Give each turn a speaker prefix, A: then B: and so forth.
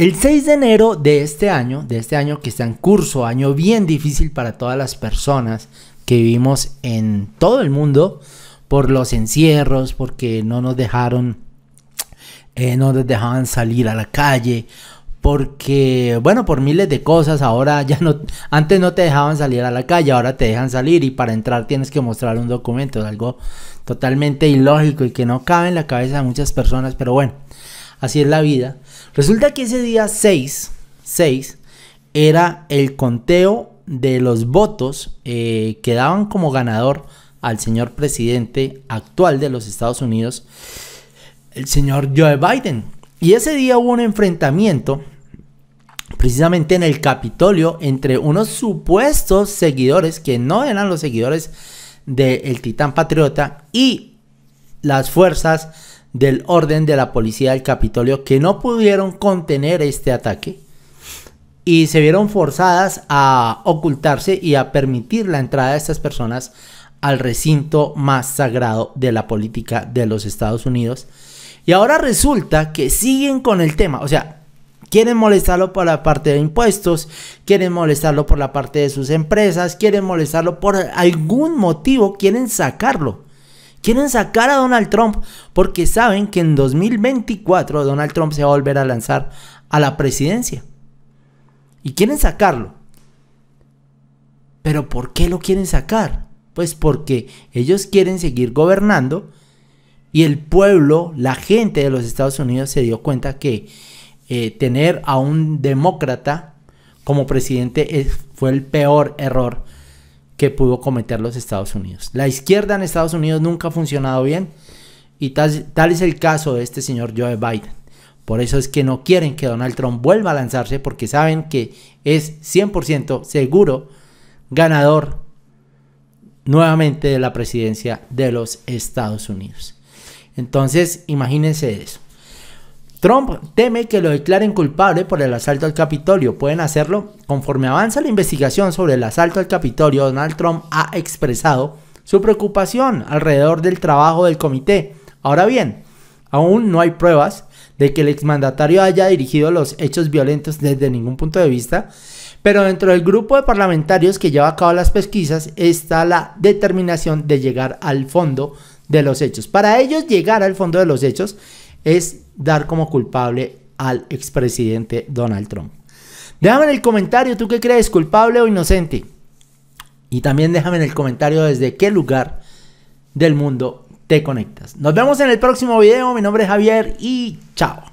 A: El 6 de enero de este año, de este año que está en curso, año bien difícil para todas las personas que vivimos en todo el mundo por los encierros, porque no nos dejaron, eh, no nos dejaban salir a la calle, porque, bueno, por miles de cosas, ahora ya no, antes no te dejaban salir a la calle, ahora te dejan salir y para entrar tienes que mostrar un documento, algo totalmente ilógico y que no cabe en la cabeza de muchas personas, pero bueno. Así es la vida. Resulta que ese día 6, 6 era el conteo de los votos eh, que daban como ganador al señor presidente actual de los Estados Unidos, el señor Joe Biden. Y ese día hubo un enfrentamiento precisamente en el Capitolio entre unos supuestos seguidores que no eran los seguidores del titán patriota y las fuerzas del orden de la policía del Capitolio que no pudieron contener este ataque y se vieron forzadas a ocultarse y a permitir la entrada de estas personas al recinto más sagrado de la política de los Estados Unidos. Y ahora resulta que siguen con el tema, o sea, quieren molestarlo por la parte de impuestos, quieren molestarlo por la parte de sus empresas, quieren molestarlo por algún motivo, quieren sacarlo. Quieren sacar a Donald Trump porque saben que en 2024 Donald Trump se va a volver a lanzar a la presidencia. Y quieren sacarlo. Pero ¿por qué lo quieren sacar? Pues porque ellos quieren seguir gobernando y el pueblo, la gente de los Estados Unidos se dio cuenta que eh, tener a un demócrata como presidente fue el peor error que pudo cometer los Estados Unidos. La izquierda en Estados Unidos nunca ha funcionado bien y tal, es el caso de este señor Joe Biden. Por eso es que no quieren que Donald Trump vuelva a lanzarse porque saben que es 100% seguro ganador nuevamente de la presidencia de los Estados Unidos. Entonces, imagínense eso. Trump teme que lo declaren culpable por el asalto al Capitolio. Pueden hacerlo conforme avanza la investigación sobre el asalto al Capitolio. Donald Trump ha expresado su preocupación alrededor del trabajo del comité. Ahora bien, aún no hay pruebas de que el exmandatario haya dirigido los hechos violentos desde ningún punto de vista, pero dentro del grupo de parlamentarios que lleva a cabo las pesquisas está la determinación de llegar al fondo de los hechos. Para ellos llegar al fondo de los hechos es dar como culpable al expresidente Donald Trump. Déjame en el comentario, ¿tú qué crees, culpable o inocente? Y también déjame en el comentario desde qué lugar del mundo te conectas. Nos vemos en el próximo video, mi nombre es Javier y chao.